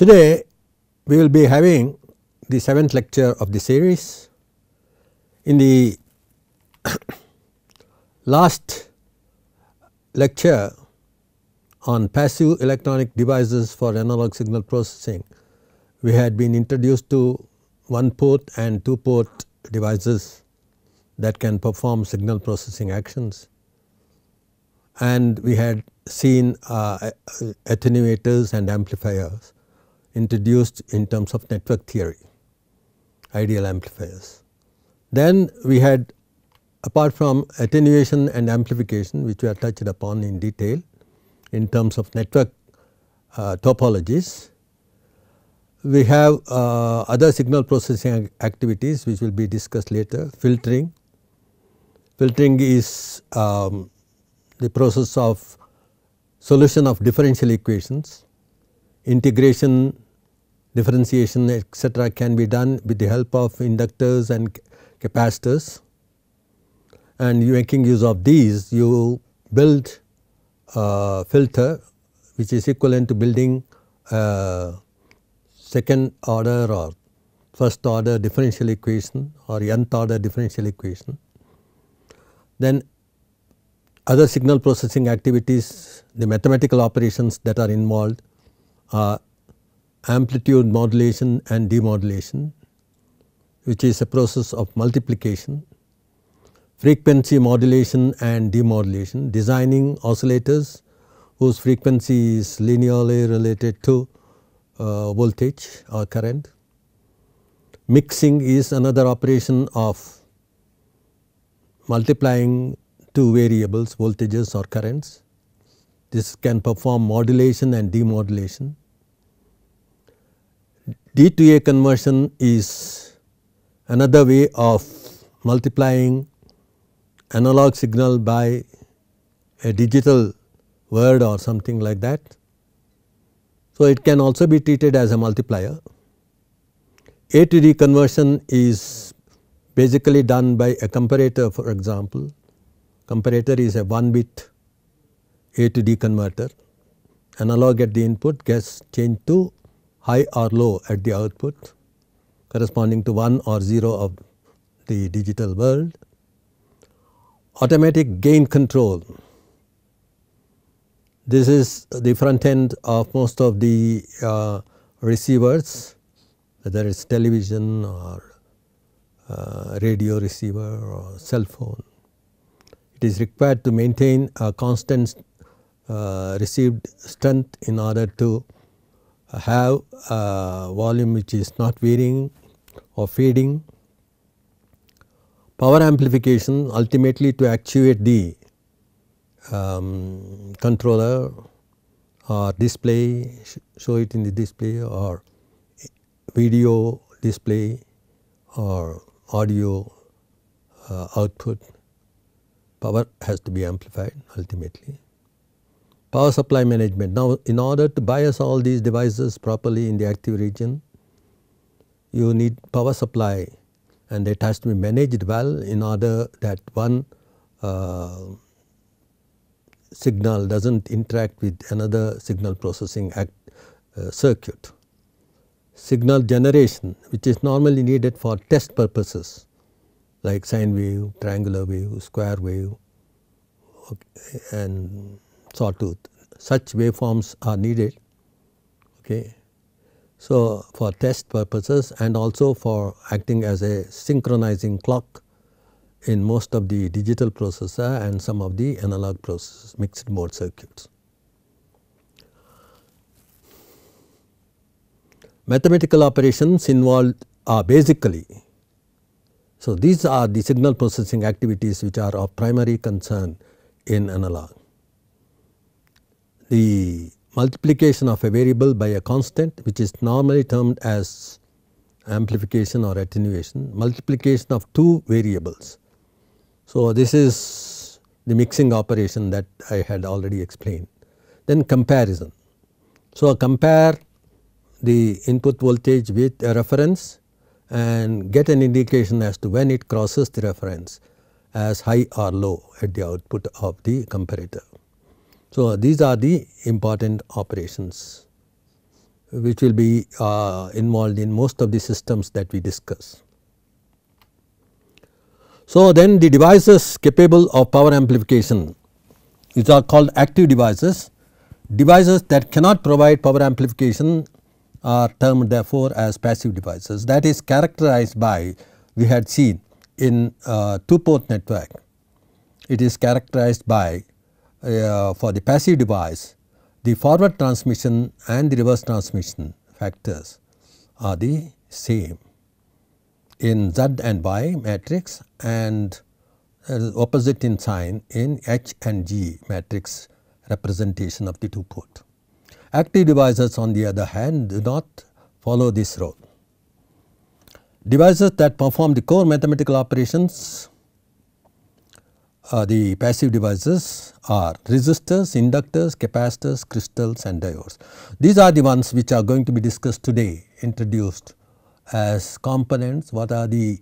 Today we will be having the 7th lecture of the series. In the last lecture on passive electronic devices for analog signal processing, we had been introduced to 1 port and 2 port devices that can perform signal processing actions and we had seen uh, attenuators and amplifiers introduced in terms of network theory, ideal amplifiers. Then we had apart from attenuation and amplification which we have touched upon in detail in terms of network uh, topologies, we have uh, other signal processing activities which will be discussed later, filtering. Filtering is um, the process of solution of differential equations, integration differentiation etc. can be done with the help of inductors and capacitors and you making use of these you build a filter which is equivalent to building a second order or first order differential equation or nth order differential equation. Then other signal processing activities the mathematical operations that are involved are uh, amplitude modulation and demodulation which is a process of multiplication, frequency modulation and demodulation, designing oscillators whose frequency is linearly related to uh, voltage or current. Mixing is another operation of multiplying two variables voltages or currents. This can perform modulation and demodulation. D to A conversion is another way of multiplying analog signal by a digital word or something like that. So, it can also be treated as a multiplier. A to D conversion is basically done by a comparator for example. Comparator is a 1 bit A to D converter analog at the input gets changed to high or low at the output corresponding to 1 or 0 of the digital world. Automatic gain control. This is the front end of most of the uh, receivers whether it is television or uh, radio receiver or cell phone. It is required to maintain a constant uh, received strength in order to have volume which is not varying or fading. Power amplification ultimately to actuate the um, controller or display, show it in the display or video display or audio uh, output power has to be amplified ultimately. Power supply management. Now, in order to bias all these devices properly in the active region, you need power supply and it has to be managed well in order that one uh, signal does not interact with another signal processing act, uh, circuit. Signal generation which is normally needed for test purposes like sine wave, triangular wave, square wave okay, and sawtooth. Such waveforms are needed. Okay. So, for test purposes and also for acting as a synchronizing clock in most of the digital processor and some of the analog mixed mode circuits. Mathematical operations involved are basically so, these are the signal processing activities which are of primary concern in analog the multiplication of a variable by a constant which is normally termed as amplification or attenuation, multiplication of two variables. So, this is the mixing operation that I had already explained. Then comparison. So, compare the input voltage with a reference and get an indication as to when it crosses the reference as high or low at the output of the comparator. So, these are the important operations which will be uh, involved in most of the systems that we discuss. So, then the devices capable of power amplification which are called active devices. Devices that cannot provide power amplification are termed therefore as passive devices that is characterized by we had seen in uh, two port network it is characterized by uh, for the passive device, the forward transmission and the reverse transmission factors are the same in Z and Y matrix and uh, opposite in sign in H and G matrix representation of the two port. Active devices on the other hand do not follow this rule. Devices that perform the core mathematical operations uh, the passive devices are resistors, inductors, capacitors, crystals and diodes. These are the ones which are going to be discussed today introduced as components what are the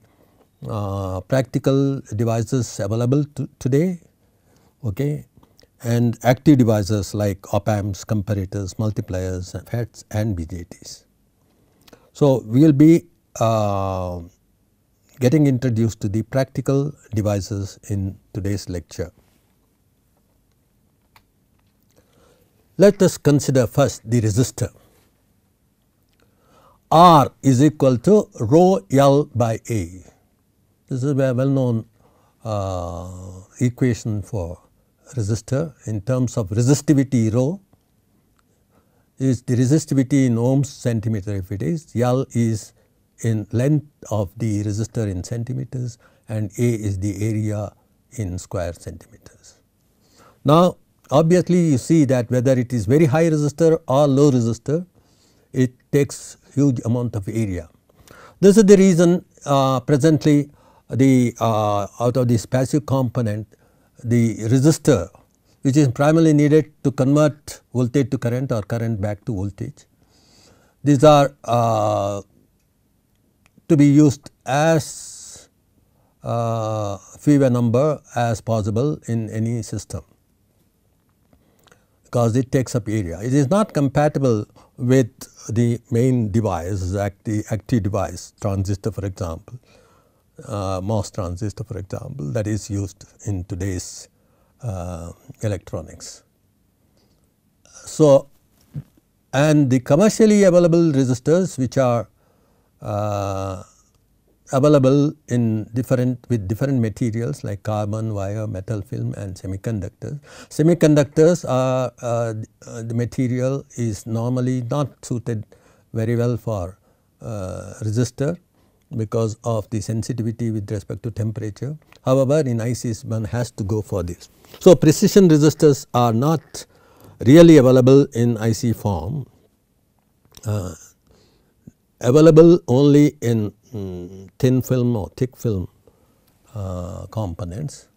uh, practical devices available to today okay and active devices like op amps, comparators, multipliers, FETs and BJTs. So, we will be uh, getting introduced to the practical devices in today's lecture. Let us consider first the resistor. R is equal to rho L by A. This is a well known uh, equation for resistor in terms of resistivity rho is the resistivity in ohms centimeter if it is, L is in length of the resistor in centimeters and A is the area in square centimeters. Now obviously you see that whether it is very high resistor or low resistor it takes huge amount of area. This is the reason uh, presently the uh, out of this passive component the resistor which is primarily needed to convert voltage to current or current back to voltage. These are uh, to be used as uh, fewer number as possible in any system because it takes up area. It is not compatible with the main device, active, active device, transistor for example, uh, MOS transistor for example that is used in today's uh, electronics. So, and the commercially available resistors which are uh, available in different with different materials like carbon, wire, metal film and semiconductors. Semiconductors are uh, uh, the material is normally not suited very well for uh, resistor because of the sensitivity with respect to temperature. However, in ICs one has to go for this. So, precision resistors are not really available in IC form. Uh, available only in mm, thin film or thick film uh, components.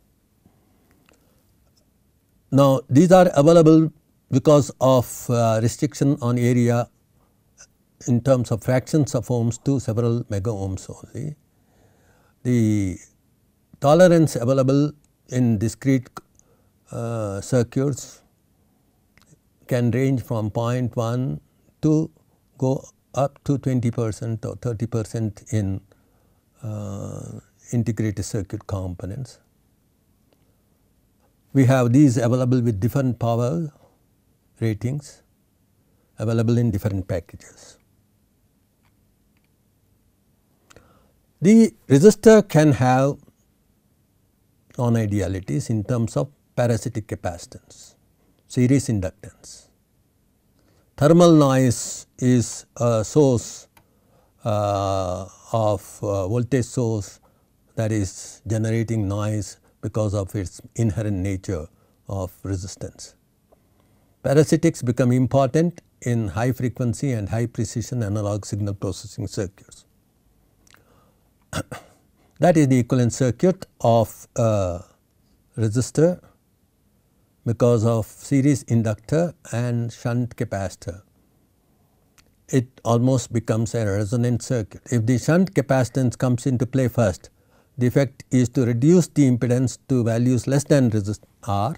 Now, these are available because of uh, restriction on area in terms of fractions of ohms to several mega ohms only. The tolerance available in discrete uh, circuits can range from 0.1 to go up to 20 percent or 30 percent in uh, integrated circuit components. We have these available with different power ratings available in different packages. The resistor can have non-idealities in terms of parasitic capacitance, series inductance thermal noise is a source uh, of uh, voltage source that is generating noise because of its inherent nature of resistance. Parasitics become important in high frequency and high precision analog signal processing circuits. that is the equivalent circuit of a resistor because of series inductor and shunt capacitor. It almost becomes a resonant circuit. If the shunt capacitance comes into play first, the effect is to reduce the impedance to values less than R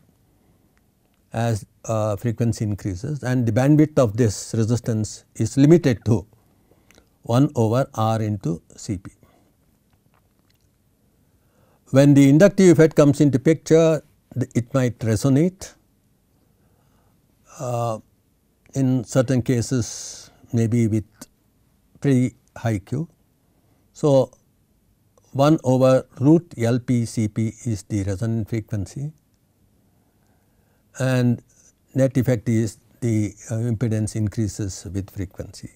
as uh, frequency increases and the bandwidth of this resistance is limited to 1 over R into Cp. When the inductive effect comes into picture, it might resonate. Uh, in certain cases maybe with pretty high Q. So, 1 over root LPCP is the resonant frequency and net effect is the uh, impedance increases with frequency.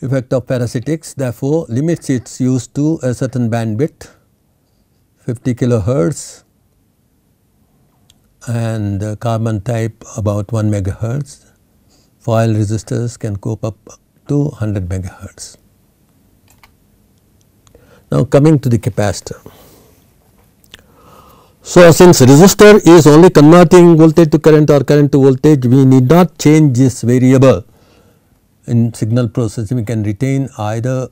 effect of parasitics therefore limits its use to a certain bandwidth 50 kilohertz and carbon type about 1 megahertz foil resistors can cope up to 100 megahertz. Now coming to the capacitor. So since resistor is only converting voltage to current or current to voltage we need not change this variable in signal processing we can retain either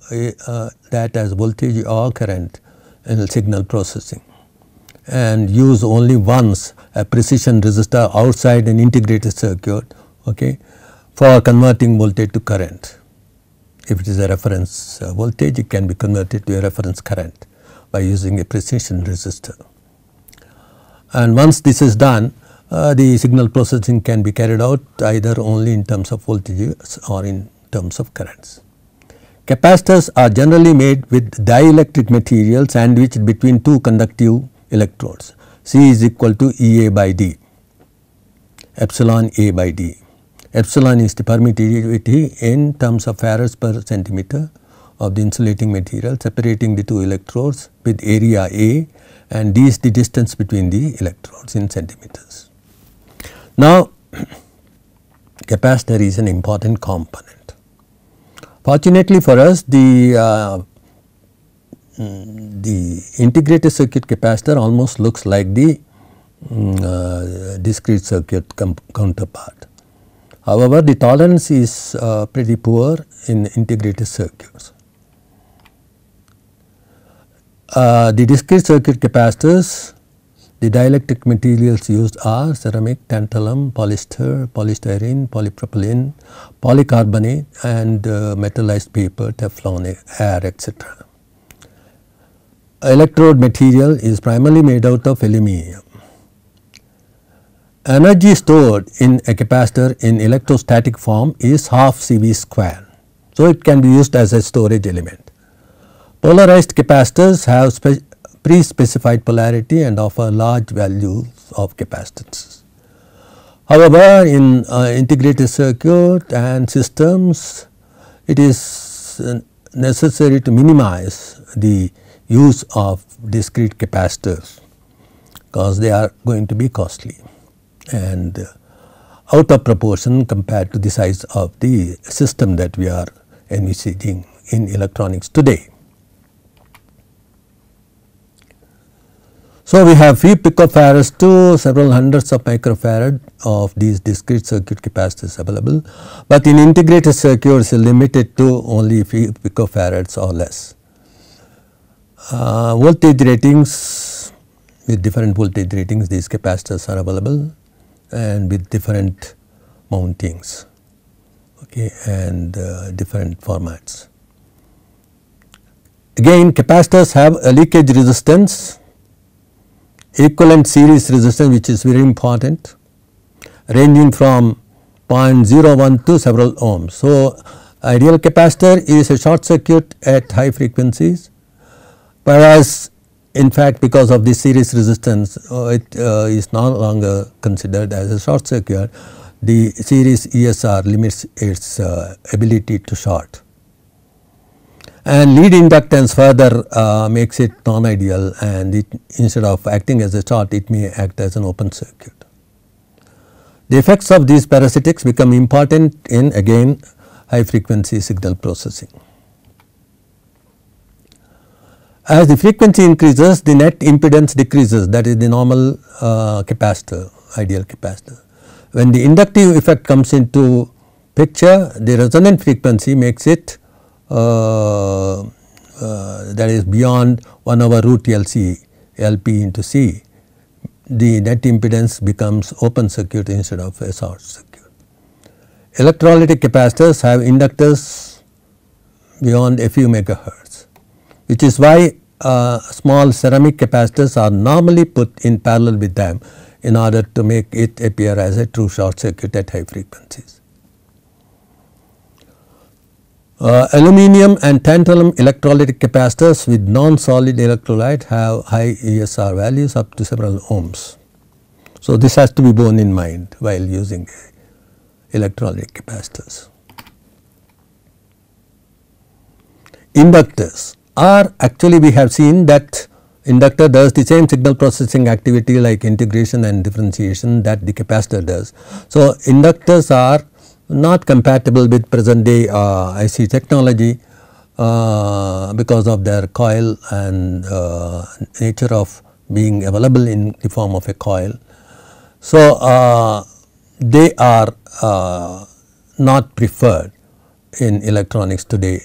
uh, that as voltage or current in signal processing and use only once a precision resistor outside an integrated circuit okay, for converting voltage to current. If it is a reference uh, voltage it can be converted to a reference current by using a precision resistor. And once this is done uh, the signal processing can be carried out either only in terms of voltages or in terms of currents. Capacitors are generally made with dielectric material sandwiched between two conductive electrodes. C is equal to E A by D, epsilon A by D. Epsilon is the permittivity in terms of farads per centimeter of the insulating material separating the two electrodes with area A and D is the distance between the electrodes in centimeters. Now, capacitor is an important component. Fortunately for us the, uh, mm, the integrated circuit capacitor almost looks like the mm, uh, discrete circuit counterpart. However, the tolerance is uh, pretty poor in integrated circuits. Uh, the discrete circuit capacitors the dielectric materials used are ceramic, tantalum, polyester, polystyrene, polypropylene, polycarbonate and uh, metallized paper, Teflon, air etc. Electrode material is primarily made out of aluminum. Energy stored in a capacitor in electrostatic form is half CV square. So, it can be used as a storage element. Polarized capacitors have pre-specified polarity and offer large values of capacitance. However, in uh, integrated circuit and systems, it is necessary to minimize the use of discrete capacitors because they are going to be costly and out of proportion compared to the size of the system that we are envisaging in electronics today. So, we have few picofarads to several hundreds of microfarad of these discrete circuit capacitors available, but in integrated circuits limited to only few picofarads or less. Uh, voltage ratings with different voltage ratings these capacitors are available and with different mountings okay, and uh, different formats. Again capacitors have a leakage resistance equivalent series resistance which is very important ranging from 0.01 to several ohms. So, ideal capacitor is a short circuit at high frequencies whereas in fact because of this series resistance uh, it uh, is no longer considered as a short circuit the series ESR limits its uh, ability to short and lead inductance further uh, makes it non-ideal and it instead of acting as a short it may act as an open circuit. The effects of these parasitics become important in again high frequency signal processing. As the frequency increases the net impedance decreases that is the normal uh, capacitor ideal capacitor. When the inductive effect comes into picture the resonant frequency makes it uh, uh, that is beyond 1 over root LC LP into C the net impedance becomes open circuit instead of a short circuit. Electrolytic capacitors have inductors beyond a few megahertz which is why uh, small ceramic capacitors are normally put in parallel with them in order to make it appear as a true short circuit at high frequencies. Uh, aluminum and tantalum electrolytic capacitors with non-solid electrolyte have high ESR values up to several ohms. So, this has to be borne in mind while using electrolytic capacitors. Inductors are actually we have seen that inductor does the same signal processing activity like integration and differentiation that the capacitor does. So, inductors are not compatible with present day uh, IC technology uh, because of their coil and uh, nature of being available in the form of a coil. So, uh, they are uh, not preferred in electronics today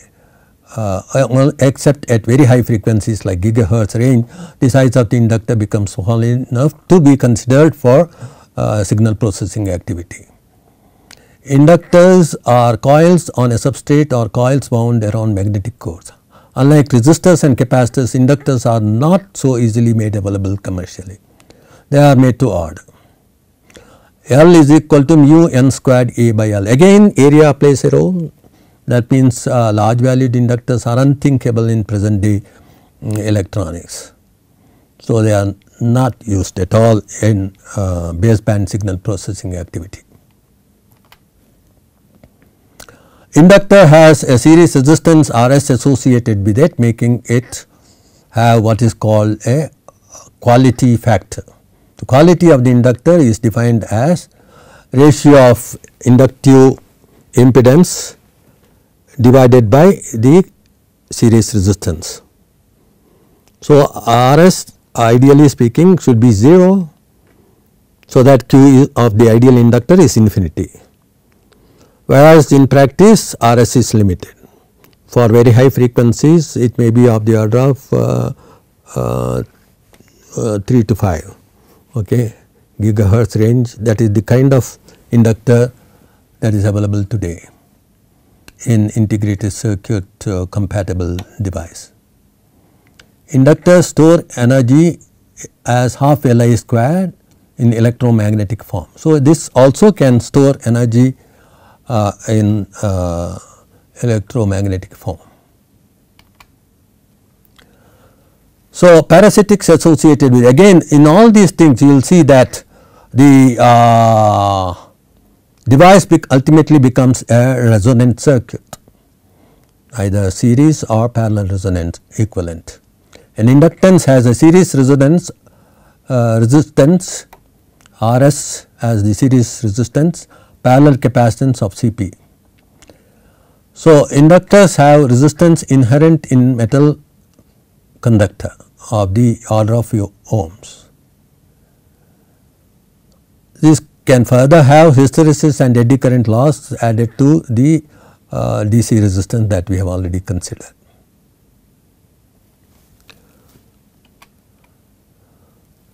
uh, except at very high frequencies like gigahertz range the size of the inductor becomes small enough to be considered for signal processing activity. Inductors are coils on a substrate or coils wound around magnetic cores. Unlike resistors and capacitors, inductors are not so easily made available commercially. They are made to order. L is equal to mu n squared A by L. Again area plays a role that means uh, large valued inductors are unthinkable in present day um, electronics. So, they are not used at all in uh, baseband signal processing activity. Inductor has a series resistance Rs associated with it making it have what is called a quality factor. The quality of the inductor is defined as ratio of inductive impedance divided by the series resistance. So, Rs ideally speaking should be 0. So, that Q of the ideal inductor is infinity whereas in practice RS is limited. For very high frequencies it may be of the order of uh, uh, uh, 3 to 5 okay, gigahertz range that is the kind of inductor that is available today in integrated circuit uh, compatible device. Inductors store energy as half Li squared in electromagnetic form. So, this also can store energy uh, in uh, electromagnetic form. So, parasitics associated with again in all these things you will see that the uh, device ultimately becomes a resonant circuit either series or parallel resonance equivalent. An inductance has a series resonance uh, resistance RS as the series resistance parallel capacitance of Cp. So, inductors have resistance inherent in metal conductor of the order of few ohms. This can further have hysteresis and eddy current loss added to the uh, DC resistance that we have already considered.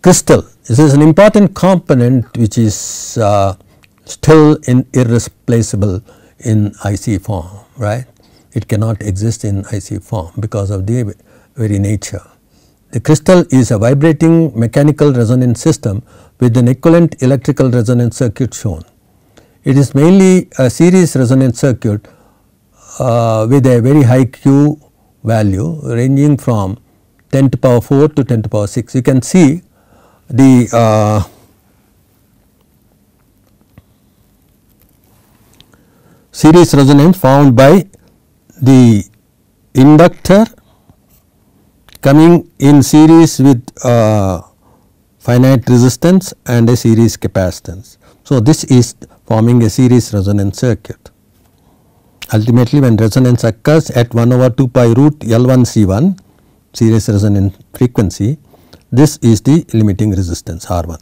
Crystal, this is an important component which is uh, still in irreplaceable in IC form, right. It cannot exist in IC form because of the very nature. The crystal is a vibrating mechanical resonance system with an equivalent electrical resonance circuit shown. It is mainly a series resonance circuit uh, with a very high Q value ranging from 10 to power 4 to 10 to power 6. You can see the uh, series resonance found by the inductor coming in series with uh, finite resistance and a series capacitance. So, this is forming a series resonance circuit. Ultimately, when resonance occurs at 1 over 2 pi root L1 C1 series resonance frequency, this is the limiting resistance R1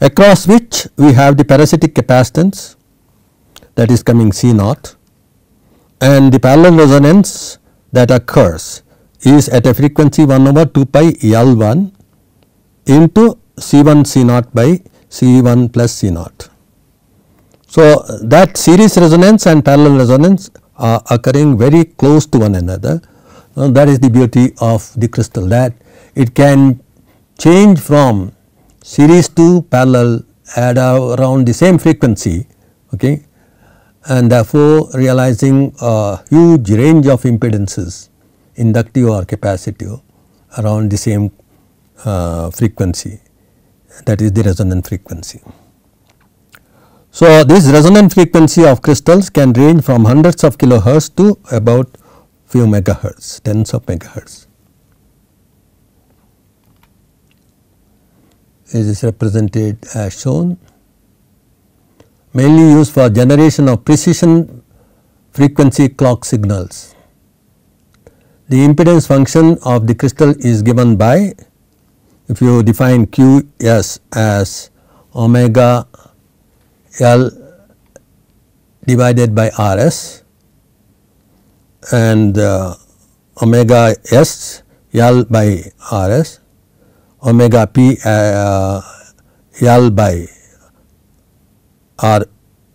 across which we have the parasitic capacitance that is coming C naught and the parallel resonance that occurs is at a frequency 1 over 2 pi L 1 into C 1 C naught by C 1 plus C naught. So, that series resonance and parallel resonance are occurring very close to one another. Now, that is the beauty of the crystal that it can change from series to parallel at around the same frequency okay, and therefore realizing a huge range of impedances inductive or capacitive around the same uh, frequency that is the resonant frequency. So, this resonant frequency of crystals can range from hundreds of kilohertz to about few megahertz, tens of megahertz. It is represented as shown mainly used for generation of precision frequency clock signals. The impedance function of the crystal is given by if you define Q S as omega L divided by R S and uh, omega S L by R S, omega P uh, L by or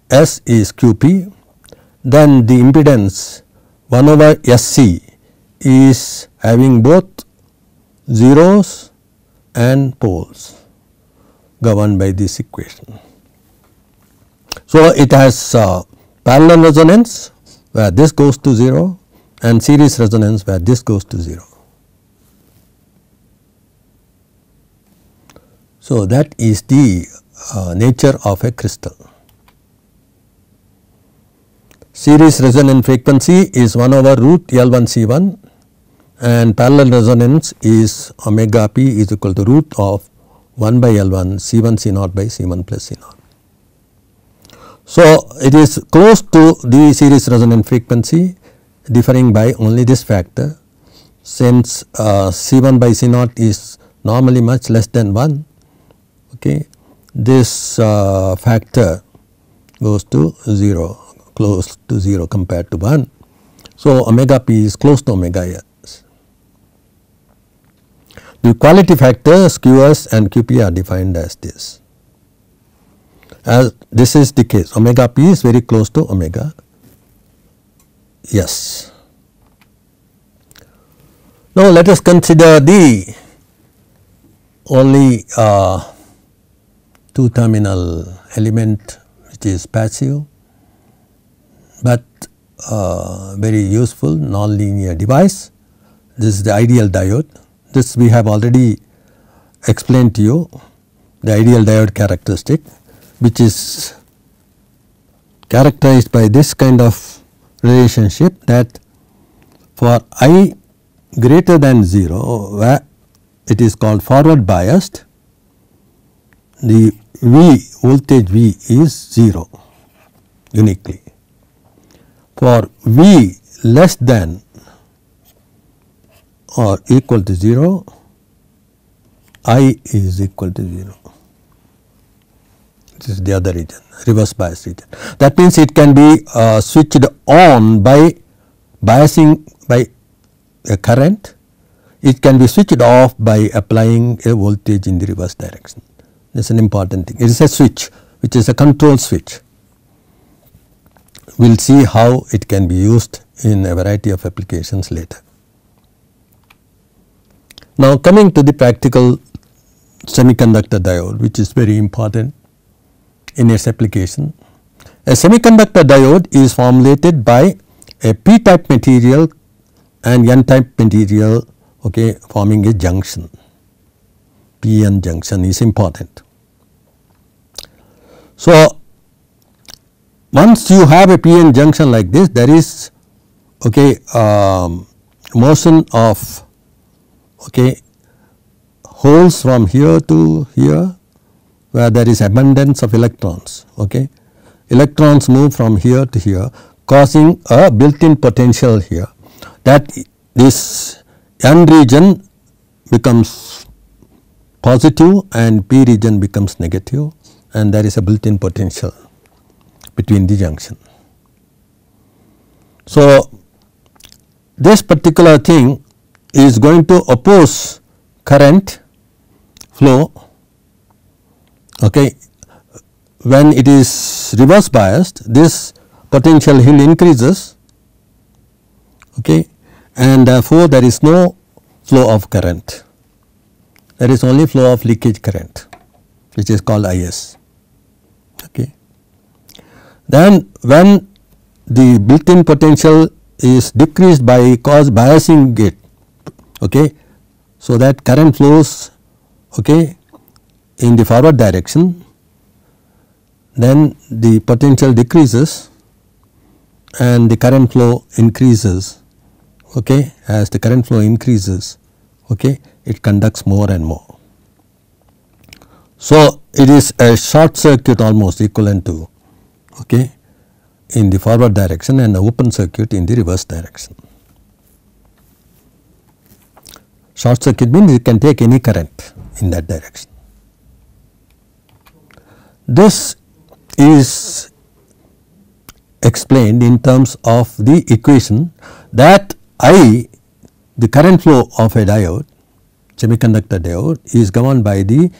S is QP, then the impedance 1 over SC is having both zeros and poles governed by this equation. So, it has uh, parallel resonance where this goes to 0 and series resonance where this goes to 0. So, that is the uh, nature of a crystal. Series resonance frequency is 1 over root L1C1 and parallel resonance is omega p is equal to root of 1 by L1 C1 c naught by C1 plus c naught. So, it is close to the series resonance frequency differing by only this factor since uh, C1 by c naught is normally much less than 1 okay this uh, factor goes to 0 close to 0 compared to 1. So, omega p is close to omega s. The quality factors qs and qp are defined as this. As this is the case omega p is very close to omega s. Now, let us consider the only uh, two terminal element which is passive but uh, very useful nonlinear device. This is the ideal diode. This we have already explained to you the ideal diode characteristic which is characterized by this kind of relationship that for i greater than 0 where it is called forward biased the V voltage V is 0 uniquely. For V less than or equal to 0, I is equal to 0. This is the other region, reverse bias region. That means it can be uh, switched on by biasing by a current, it can be switched off by applying a voltage in the reverse direction is an important thing. It is a switch which is a control switch. We will see how it can be used in a variety of applications later. Now coming to the practical semiconductor diode which is very important in its application. A semiconductor diode is formulated by a p-type material and n-type material okay, forming a junction. p-n junction is important. So, once you have a PN junction like this there is okay um, motion of okay holes from here to here where there is abundance of electrons okay electrons move from here to here causing a built in potential here that this n region becomes positive and p region becomes negative and there is a built in potential between the junction. So, this particular thing is going to oppose current flow okay when it is reverse biased this potential hill increases okay and therefore there is no flow of current there is only flow of leakage current which is called is then when the built-in potential is decreased by cause biasing gate, okay so that current flows okay in the forward direction then the potential decreases and the current flow increases okay as the current flow increases okay it conducts more and more so it is a short circuit almost equivalent to okay, in the forward direction and open circuit in the reverse direction. Short circuit means it can take any current in that direction. This is explained in terms of the equation that I the current flow of a diode semiconductor diode is governed by the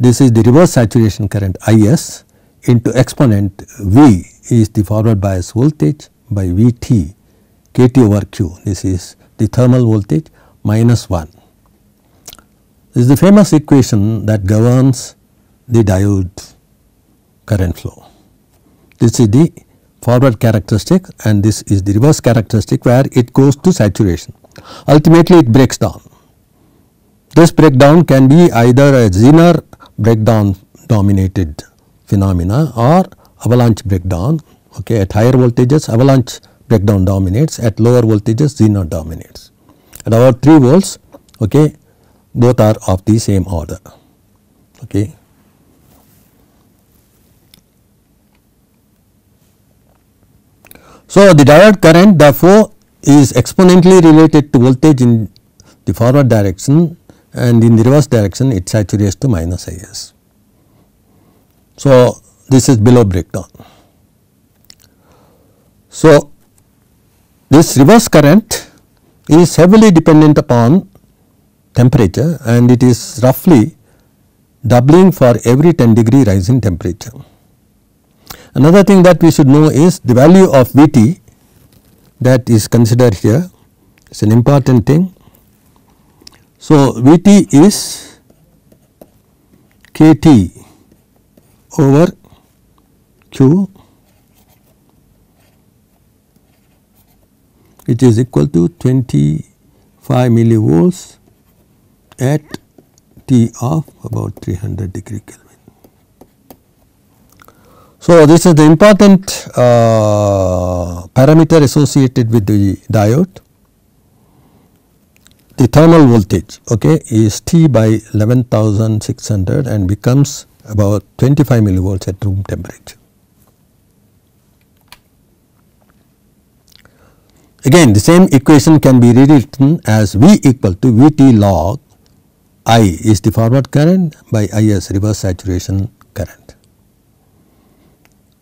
this is the reverse saturation current Is into exponent V is the forward bias voltage by Vt kT over Q this is the thermal voltage minus 1. This is the famous equation that governs the diode current flow. This is the forward characteristic and this is the reverse characteristic where it goes to saturation. Ultimately it breaks down. This breakdown can be either a Zener breakdown dominated phenomena or avalanche breakdown. Okay, at higher voltages avalanche breakdown dominates, at lower voltages Z naught dominates. At about 3 volts, okay, both are of the same order. Okay. So, the direct current therefore is exponentially related to voltage in the forward direction and in the reverse direction it saturates to minus Is. So, this is below breakdown. So, this reverse current is heavily dependent upon temperature and it is roughly doubling for every 10 degree rise in temperature. Another thing that we should know is the value of Vt that is considered here is an important thing. So, Vt is kT over Q which is equal to 25 millivolts at T of about 300 degree Kelvin. So, this is the important uh, parameter associated with the diode. The thermal voltage okay, is T by 11600 and becomes about 25 millivolts at room temperature. Again the same equation can be rewritten as V equal to Vt log I is the forward current by I is reverse saturation current.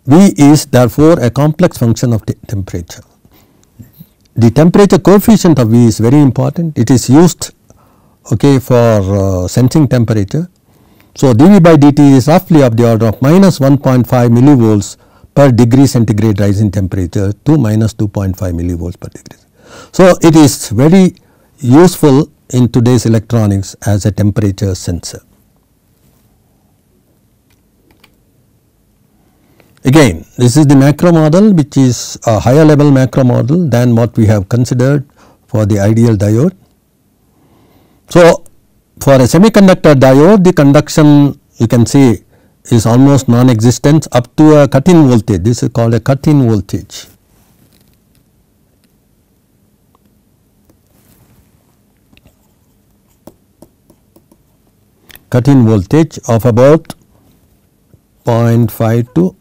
V is therefore a complex function of temperature. The temperature coefficient of V is very important. It is used okay, for uh, sensing temperature so, dV by dt is roughly of the order of minus 1.5 millivolts per degree centigrade rise in temperature to minus 2.5 millivolts per degree. So, it is very useful in today's electronics as a temperature sensor. Again, this is the macro model which is a higher level macro model than what we have considered for the ideal diode. So, for a semiconductor diode the conduction you can see is almost non-existent up to a cut-in voltage this is called a cut-in voltage. cut-in voltage of about 0.5 to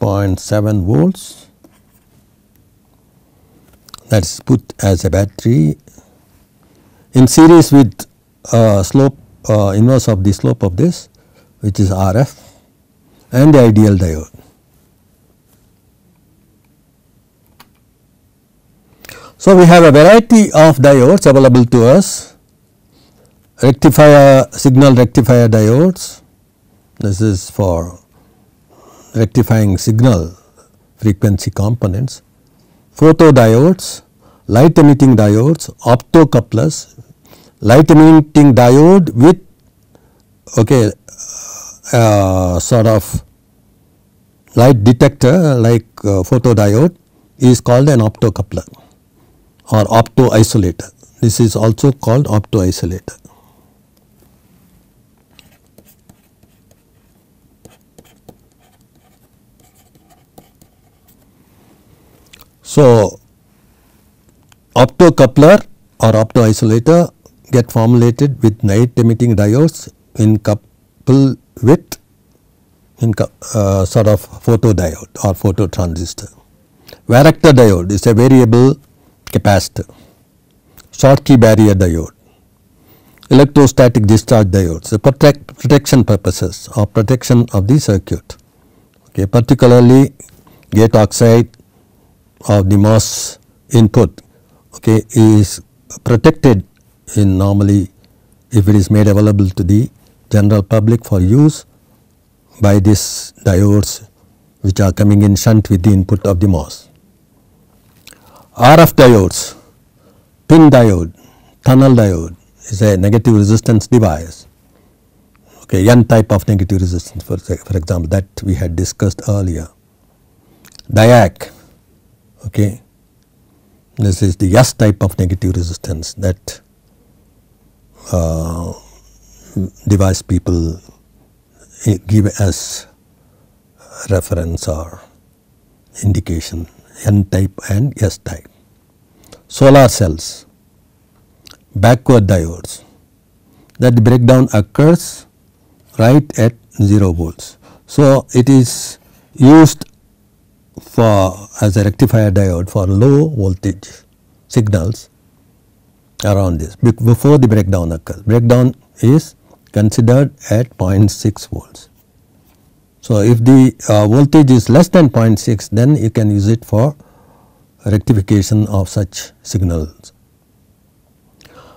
0.7 volts that is put as a battery in series with uh, slope uh, inverse of the slope of this which is RF and the ideal diode. So, we have a variety of diodes available to us rectifier signal rectifier diodes this is for rectifying signal frequency components photodiodes light emitting diodes optocouplers light emitting diode with okay uh, sort of light detector like uh, photodiode is called an optocoupler or opto isolator. This is also called opto isolator. So, optocoupler or opto isolator get formulated with night emitting diodes in couple with in uh, sort of photodiode or phototransistor. Varactor diode is a variable capacitor, Schottky barrier diode, electrostatic discharge diodes the protect, protection purposes or protection of the circuit okay, particularly gate oxide of the MOS input okay, is protected in normally if it is made available to the general public for use by these diodes which are coming in shunt with the input of the MOS. RF diodes, pin diode, tunnel diode is a negative resistance device, okay, n type of negative resistance for, for example that we had discussed earlier. DIAC, okay, this is the S type of negative resistance that uh, device people eh, give as reference or indication N type and S type. Solar cells, backward diodes that breakdown occurs right at 0 volts. So, it is used for as a rectifier diode for low voltage signals around this before the breakdown occurs. Breakdown is considered at 0.6 volts. So, if the uh, voltage is less than 0.6 then you can use it for rectification of such signals.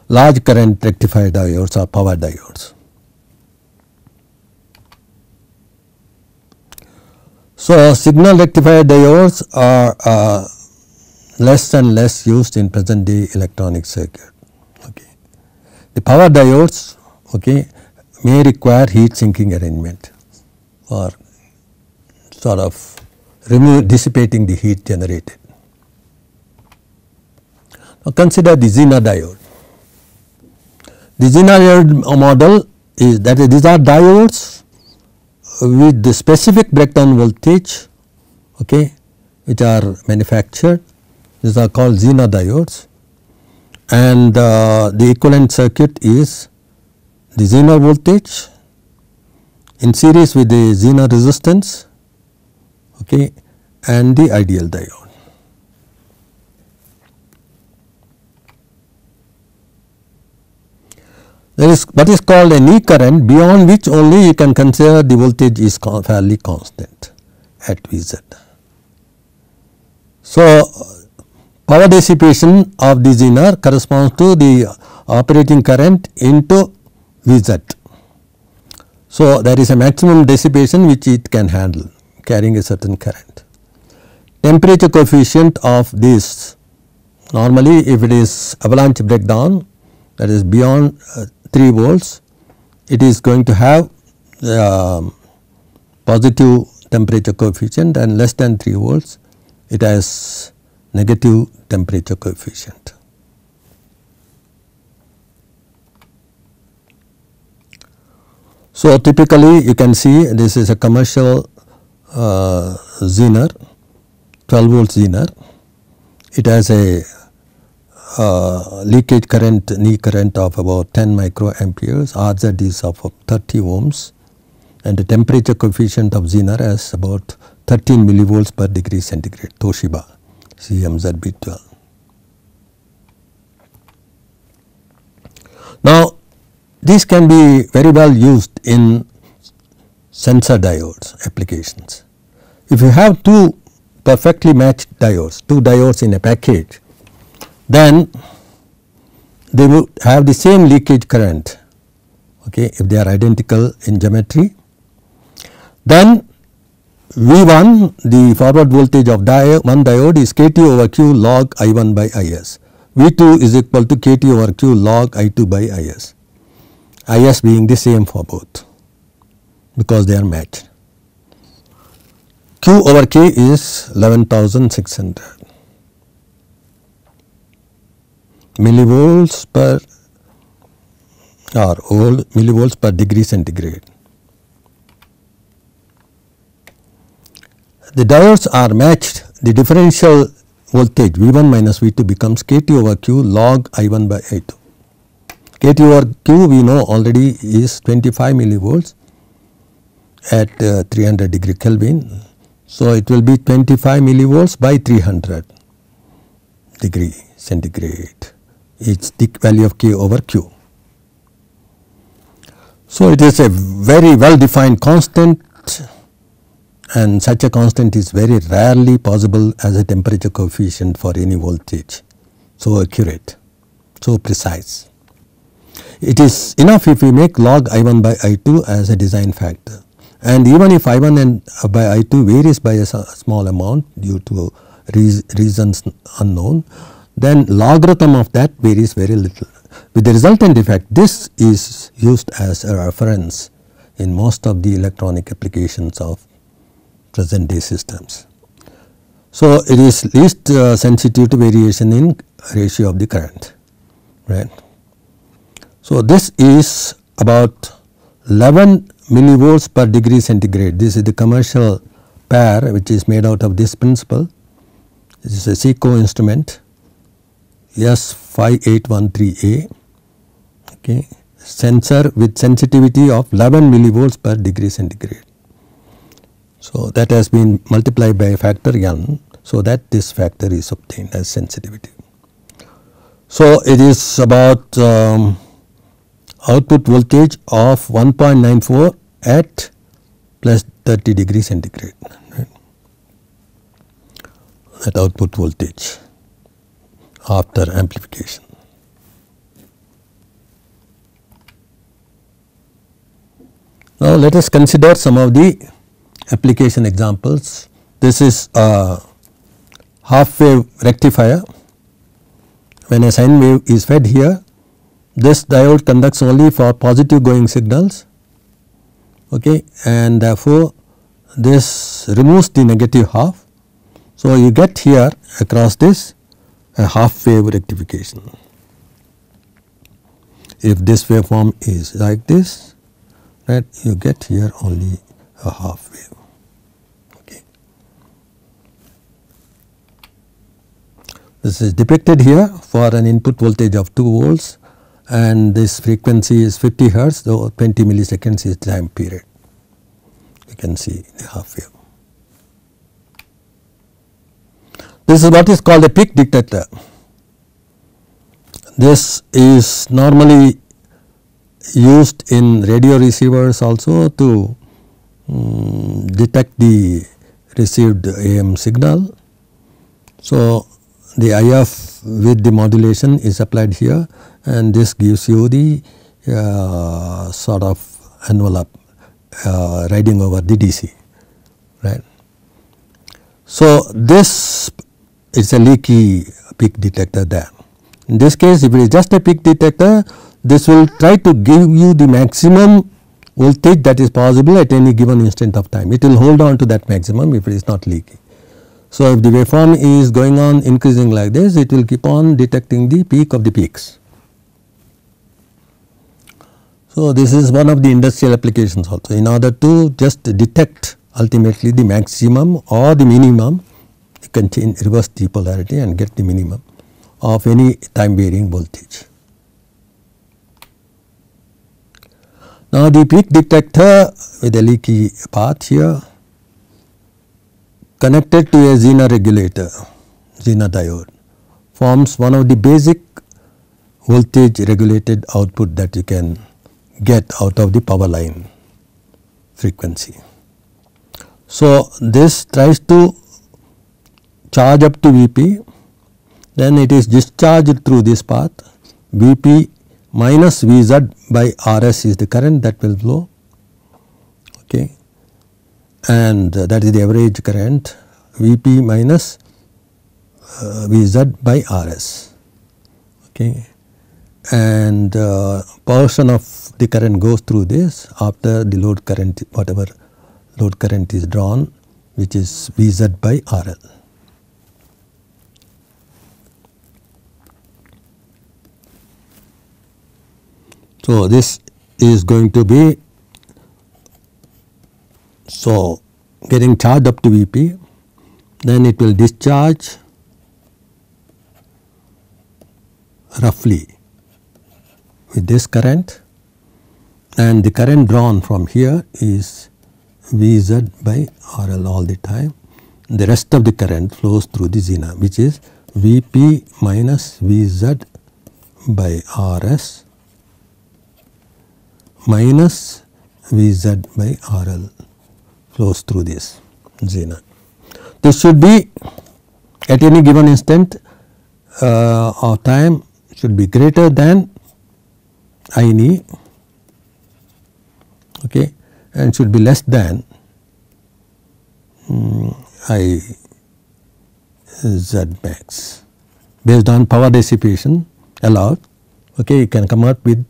Large current rectifier diodes or power diodes. So, signal rectifier diodes are uh, less and less used in present day electronic circuit. The power diodes okay, may require heat sinking arrangement or sort of remove dissipating the heat generated. Now consider the Zener diode. The Zener diode model is that these are diodes with the specific breakdown voltage okay, which are manufactured these are called Zener diodes and uh, the equivalent circuit is the Zener voltage in series with the Zener resistance okay, and the ideal diode. There is what is called an E current beyond which only you can consider the voltage is fairly constant at Vz. So, Power dissipation of the zener corresponds to the operating current into Vz. So, there is a maximum dissipation which it can handle carrying a certain current. Temperature coefficient of this normally if it is avalanche breakdown that is beyond uh, 3 volts it is going to have uh, positive temperature coefficient and less than 3 volts it has negative temperature coefficient. So, typically you can see this is a commercial uh, Zener 12 volt Zener. It has a uh, leakage current knee current of about 10 microamperes RZ is of 30 ohms and the temperature coefficient of Zener is about 13 millivolts per degree centigrade Toshiba. CMZB12. Now, this can be very well used in sensor diodes applications. If you have two perfectly matched diodes, two diodes in a package, then they will have the same leakage current okay, if they are identical in geometry. Then V1 the forward voltage of diode, one diode is kT over q log I1 by Is. V2 is equal to kT over q log I2 by Is. Is being the same for both because they are matched. Q over K is 11,600 millivolts per or old millivolts per degree centigrade. the diodes are matched, the differential voltage V 1 minus V 2 becomes K T over Q log I 1 by I 2. K T over Q we know already is 25 millivolts at uh, 300 degree Kelvin. So, it will be 25 millivolts by 300 degree centigrade its the value of K over Q. So, it is a very well defined constant and such a constant is very rarely possible as a temperature coefficient for any voltage. So, accurate, so precise. It is enough if we make log I1 by I2 as a design factor and even if I1 and uh, by I2 varies by a small amount due to reasons unknown, then logarithm of that varies very little. With the resultant effect, this is used as a reference in most of the electronic applications of present day systems. So, it is least uh, sensitive to variation in ratio of the current right. So, this is about 11 millivolts per degree centigrade this is the commercial pair which is made out of this principle this is a SECO instrument S5813A okay sensor with sensitivity of 11 millivolts per degree centigrade so, that has been multiplied by factor n so that this factor is obtained as sensitivity. So, it is about um, output voltage of 1.94 at plus 30 degree centigrade right? that output voltage after amplification. Now, let us consider some of the application examples. This is a half wave rectifier. When a sine wave is fed here, this diode conducts only for positive going signals okay, and therefore, this removes the negative half. So, you get here across this a half wave rectification. If this waveform is like this, right, you get here only a half wave. This is depicted here for an input voltage of 2 volts and this frequency is 50 hertz though 20 milliseconds is time period. You can see the half wave. This is what is called a peak detector. This is normally used in radio receivers also to um, detect the received AM signal. So, the IF with the modulation is applied here and this gives you the uh, sort of envelope uh, riding over the DC right. So, this is a leaky peak detector there. In this case if it is just a peak detector this will try to give you the maximum voltage that is possible at any given instant of time. It will hold on to that maximum if it is not leaky. So, if the waveform is going on increasing like this, it will keep on detecting the peak of the peaks. So, this is one of the industrial applications also in order to just detect ultimately the maximum or the minimum you can change reverse the polarity and get the minimum of any time varying voltage. Now, the peak detector with a leaky path here connected to a Zener regulator, Zener diode forms one of the basic voltage regulated output that you can get out of the power line frequency. So, this tries to charge up to Vp then it is discharged through this path Vp minus Vz by Rs is the current that will flow okay and uh, that is the average current Vp minus uh, Vz by Rs okay and uh, portion of the current goes through this after the load current whatever load current is drawn which is Vz by RL. So, this is going to be so, getting charge up to Vp then it will discharge roughly with this current and the current drawn from here is Vz by RL all the time. The rest of the current flows through the Zener which is Vp minus Vz by Rs minus Vz by RL flows through this xenon. This should be at any given instant uh, or time should be greater than I n e okay, and should be less than um, I z max based on power dissipation allowed okay you can come out with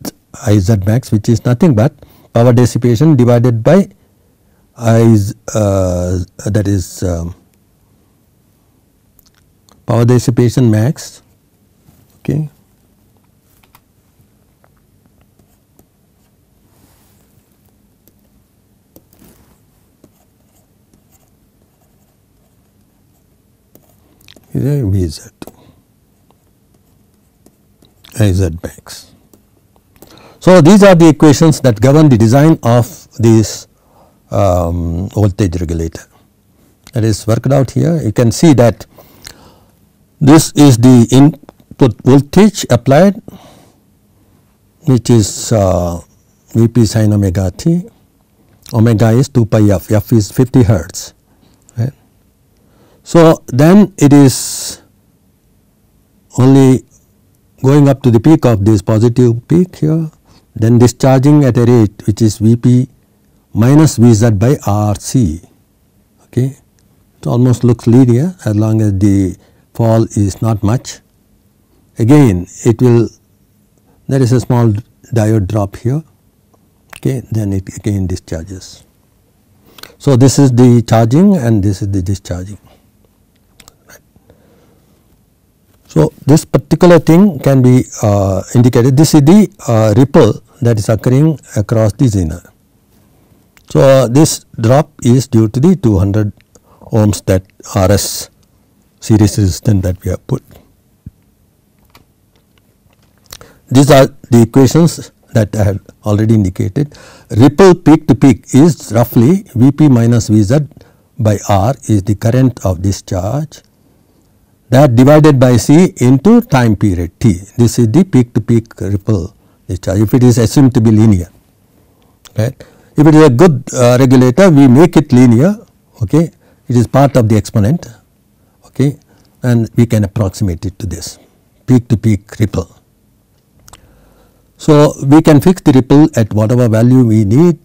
I z max which is nothing but power dissipation divided by is uh, that is power um, dissipation max okay here VZ, IZ max. So, these are the equations that govern the design of these um, voltage regulator that is worked out here. You can see that this is the input voltage applied which is uh, Vp sin omega t, omega is 2 pi f, f is 50 hertz. Right. So, then it is only going up to the peak of this positive peak here, then discharging at a rate which is Vp minus Vz by Rc. Okay. It almost looks linear as long as the fall is not much. Again it will there is a small diode drop here okay then it again discharges. So, this is the charging and this is the discharging. So, this particular thing can be uh, indicated this is the uh, ripple that is occurring across the zener. So, uh, this drop is due to the 200 ohms that RS series resistance that we have put. These are the equations that I have already indicated. Ripple peak to peak is roughly Vp minus Vz by R is the current of discharge that divided by C into time period T. This is the peak to peak ripple discharge if it is assumed to be linear, right. If it is a good uh, regulator we make it linear okay it is part of the exponent okay and we can approximate it to this peak to peak ripple. So, we can fix the ripple at whatever value we need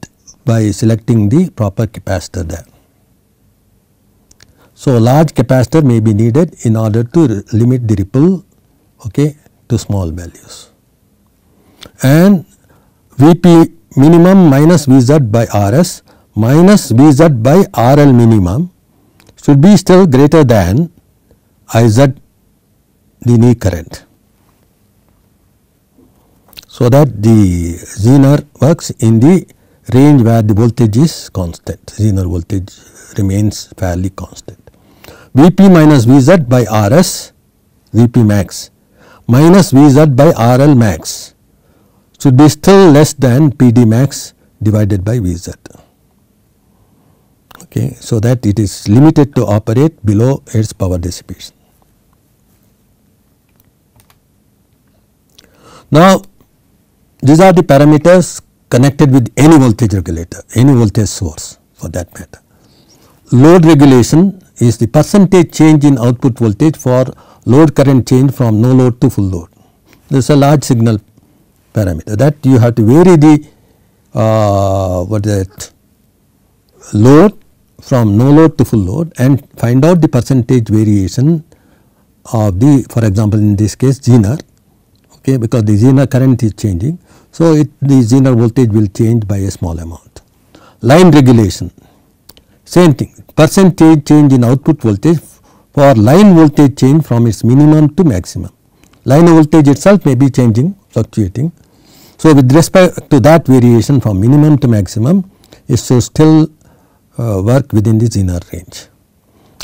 by selecting the proper capacitor there. So, a large capacitor may be needed in order to limit the ripple okay, to small values and Vp minimum minus Vz by Rs minus Vz by RL minimum should be still greater than Iz linear current. So, that the Zener works in the range where the voltage is constant, Zener voltage remains fairly constant. Vp minus Vz by Rs, Vp max minus Vz by RL max should be still less than PD max divided by Vz. Okay, so that it is limited to operate below its power dissipation. Now, these are the parameters connected with any voltage regulator, any voltage source for that matter. Load regulation is the percentage change in output voltage for load current change from no load to full load. This is a large signal parameter that you have to vary the uh, that load from no load to full load and find out the percentage variation of the for example in this case zener okay because the zener current is changing. So, it the zener voltage will change by a small amount. Line regulation same thing percentage change in output voltage for line voltage change from its minimum to maximum. Line voltage itself may be changing fluctuating so, with respect to that variation from minimum to maximum it should still uh, work within this inner range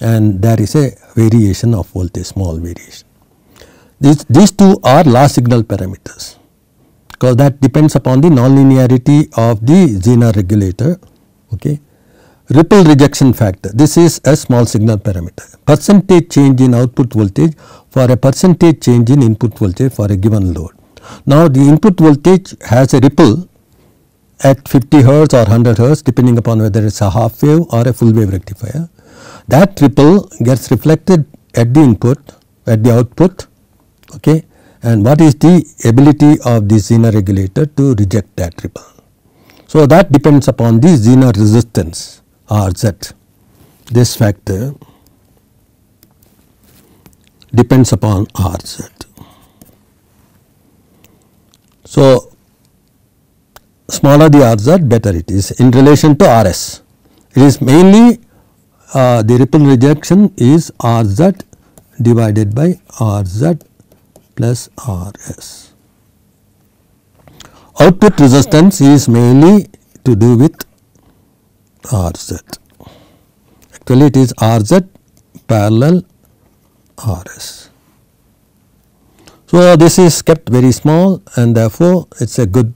and there is a variation of voltage small variation. These, these two are last signal parameters because that depends upon the nonlinearity of the Zener regulator. Okay. Ripple rejection factor this is a small signal parameter percentage change in output voltage for a percentage change in input voltage for a given load now, the input voltage has a ripple at 50 hertz or 100 hertz depending upon whether it is a half wave or a full wave rectifier. That ripple gets reflected at the input at the output okay, and what is the ability of the Zener regulator to reject that ripple. So, that depends upon the Zener resistance Rz. this factor depends upon R z. So, smaller the Rz, better it is in relation to R s. It is mainly uh, the ripple rejection is R z divided by R z plus R s. Output resistance is mainly to do with R z. Actually, it is R z parallel R s. So, this is kept very small and therefore, it is a good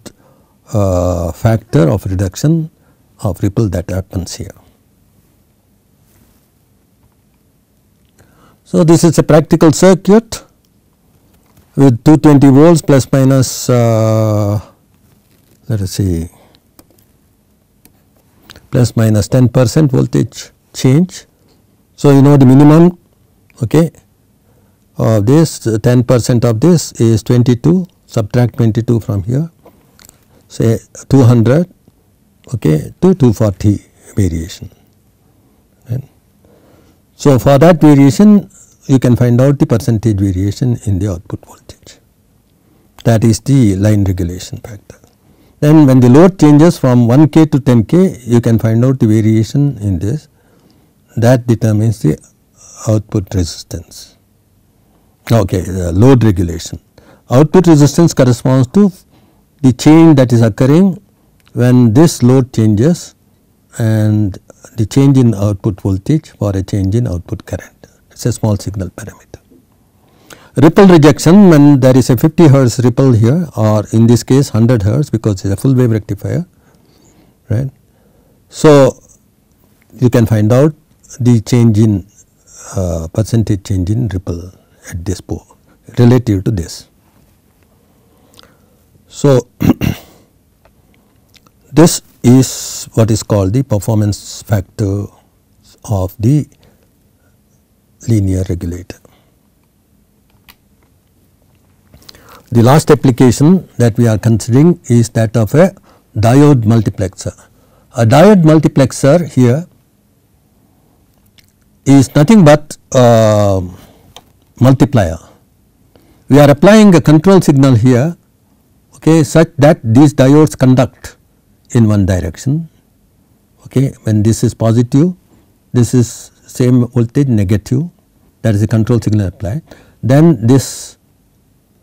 uh, factor of reduction of ripple that happens here. So, this is a practical circuit with 220 volts plus minus uh, let us see plus minus 10 percent voltage change. So, you know the minimum okay of this 10 percent of this is 22 subtract 22 from here say 200 okay to 240 variation right. So, for that variation you can find out the percentage variation in the output voltage that is the line regulation factor. Then when the load changes from 1 k to 10 k you can find out the variation in this that determines the output resistance okay, uh, load regulation. Output resistance corresponds to the change that is occurring when this load changes and the change in output voltage or a change in output current. It is a small signal parameter. Ripple rejection when there is a 50 hertz ripple here or in this case 100 hertz because it is a full wave rectifier right. So, you can find out the change in uh, percentage change in ripple at this pole relative to this. So, this is what is called the performance factor of the linear regulator. The last application that we are considering is that of a diode multiplexer. A diode multiplexer here is nothing but uh, multiplier. We are applying a control signal here okay, such that these diodes conduct in one direction okay. when this is positive this is same voltage negative that is a control signal applied then this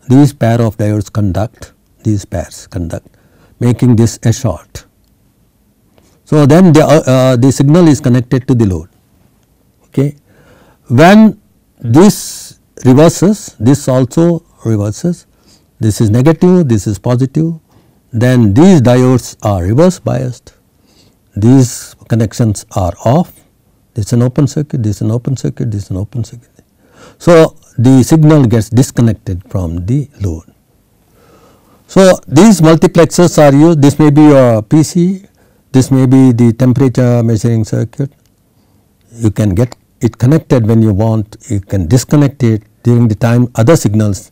these pair of diodes conduct these pairs conduct making this a short. So, then the, uh, uh, the signal is connected to the load okay. When this reverses this also reverses this is negative this is positive then these diodes are reverse biased these connections are off this is an open circuit this is an open circuit this is an open circuit. So, the signal gets disconnected from the load. So, these multiplexers are used this may be your PC this may be the temperature measuring circuit you can get it connected when you want, you can disconnect it during the time other signals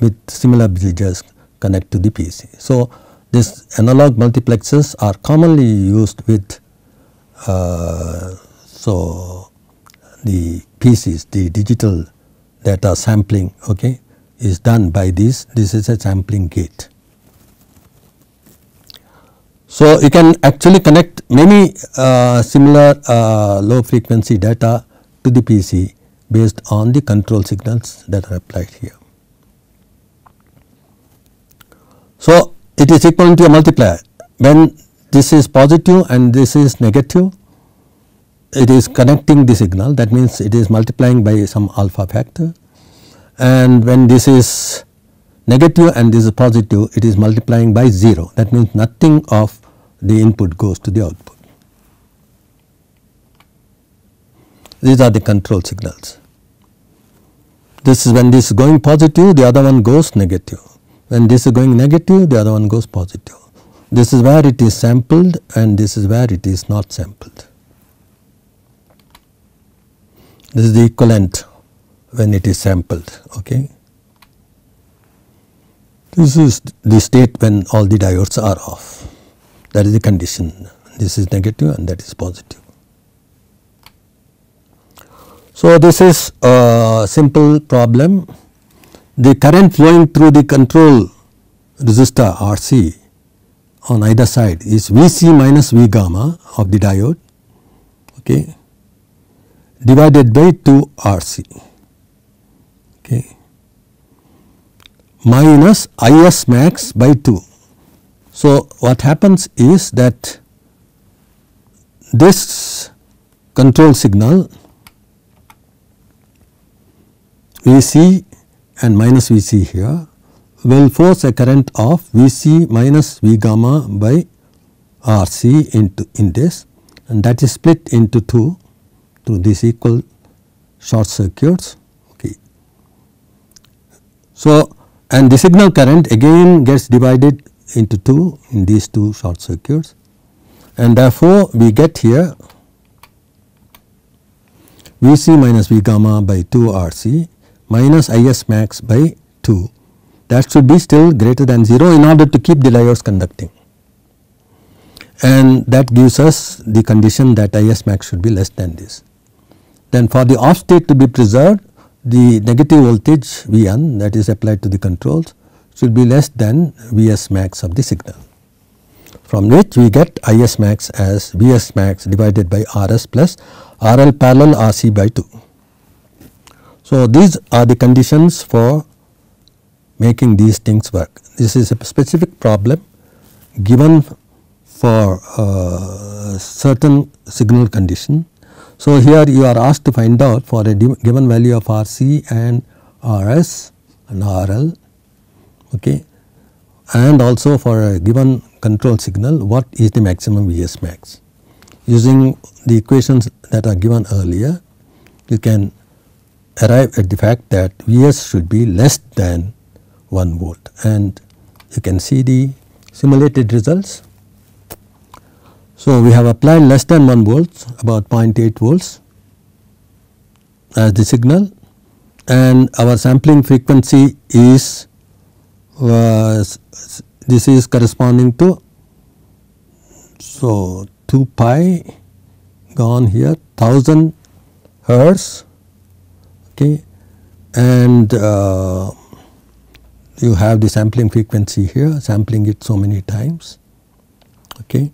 with similar bridges connect to the PC. So, these analog multiplexers are commonly used with uh, so the PCs, the digital data sampling okay, is done by this, this is a sampling gate. So, you can actually connect many uh, similar uh, low frequency data to the PC based on the control signals that are applied here. So, it is equal to a multiplier when this is positive and this is negative it is connecting the signal that means it is multiplying by some alpha factor and when this is negative and this is positive it is multiplying by 0 that means nothing of the input goes to the output. These are the control signals. This is when this is going positive the other one goes negative, when this is going negative the other one goes positive. This is where it is sampled and this is where it is not sampled. This is the equivalent when it is sampled. Okay. This is the state when all the diodes are off that is the condition this is negative and that is positive. So, this is a simple problem the current flowing through the control resistor RC on either side is Vc minus V gamma of the diode okay, divided by 2 RC. Okay minus Is max by 2. So, what happens is that this control signal Vc and minus Vc here will force a current of Vc minus V gamma by Rc into in this and that is split into 2 through these equal short circuits. Okay. So, and the signal current again gets divided into two in these two short circuits and therefore we get here Vc minus V gamma by 2 Rc minus Is max by 2 that should be still greater than 0 in order to keep the diodes conducting and that gives us the condition that Is max should be less than this. Then for the off state to be preserved the negative voltage Vn that is applied to the controls should be less than Vs max of the signal from which we get Is max as Vs max divided by Rs plus RL parallel Rc by 2. So, these are the conditions for making these things work. This is a specific problem given for uh, certain signal condition so, here you are asked to find out for a given value of RC and RS and RL okay, and also for a given control signal what is the maximum Vs max. Using the equations that are given earlier you can arrive at the fact that Vs should be less than 1 volt and you can see the simulated results. So, we have applied less than 1 volt, about 0.8 volts as the signal and our sampling frequency is uh, this is corresponding to so 2 pi gone here 1000 hertz okay and uh, you have the sampling frequency here sampling it so many times okay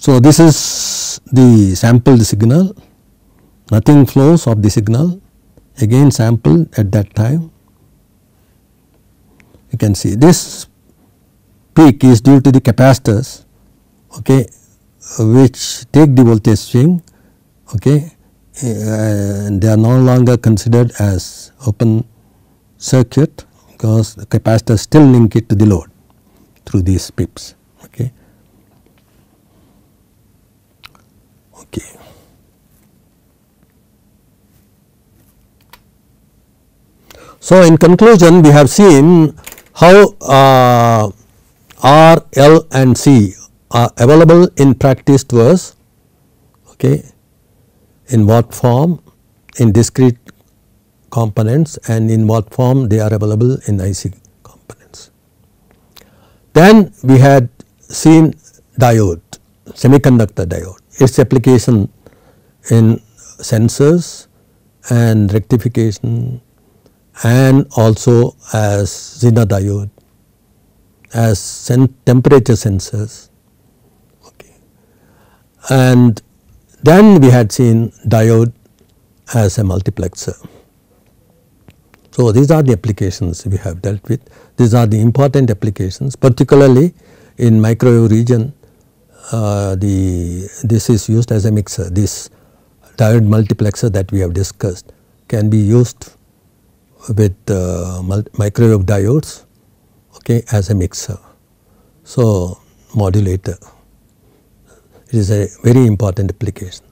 so, this is the sample the signal nothing flows of the signal again sampled at that time. You can see this peak is due to the capacitors okay, which take the voltage swing okay, eh, and they are no longer considered as open circuit because the capacitors still link it to the load through these pips. Okay. So, in conclusion we have seen how uh, R, L and C are available in practiced verse, okay, in what form, in discrete components and in what form they are available in IC components. Then we had seen diode, semiconductor diode, its application in sensors and rectification and also as Zener diode, as sen temperature sensors. Okay. And then we had seen diode as a multiplexer. So, these are the applications we have dealt with. These are the important applications particularly in microwave region uh, the this is used as a mixer. This diode multiplexer that we have discussed can be used with uh, microwave diodes okay, as a mixer. So, modulator it is a very important application.